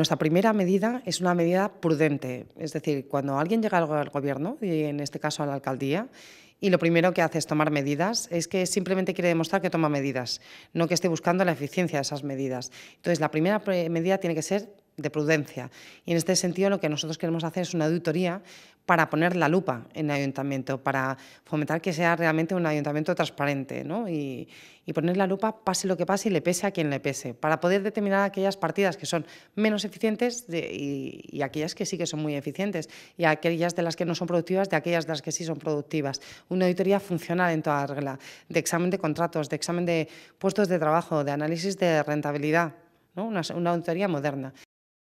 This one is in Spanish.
Nuestra primera medida es una medida prudente, es decir, cuando alguien llega al gobierno, y en este caso a la alcaldía, y lo primero que hace es tomar medidas, es que simplemente quiere demostrar que toma medidas, no que esté buscando la eficiencia de esas medidas. Entonces, la primera medida tiene que ser de prudencia. Y en este sentido lo que nosotros queremos hacer es una auditoría para poner la lupa en el ayuntamiento, para fomentar que sea realmente un ayuntamiento transparente ¿no? y, poner la lupa pase lo que pase y le pese a quien le pese, para poder determinar aquellas partidas que son menos eficientes y, aquellas que sí que son muy eficientes y aquellas de las que no son productivas de aquellas de las que sí son productivas. Una auditoría funcional en toda regla, de examen de contratos, de examen de puestos de trabajo, de análisis de rentabilidad. ¿no? una auditoría moderna.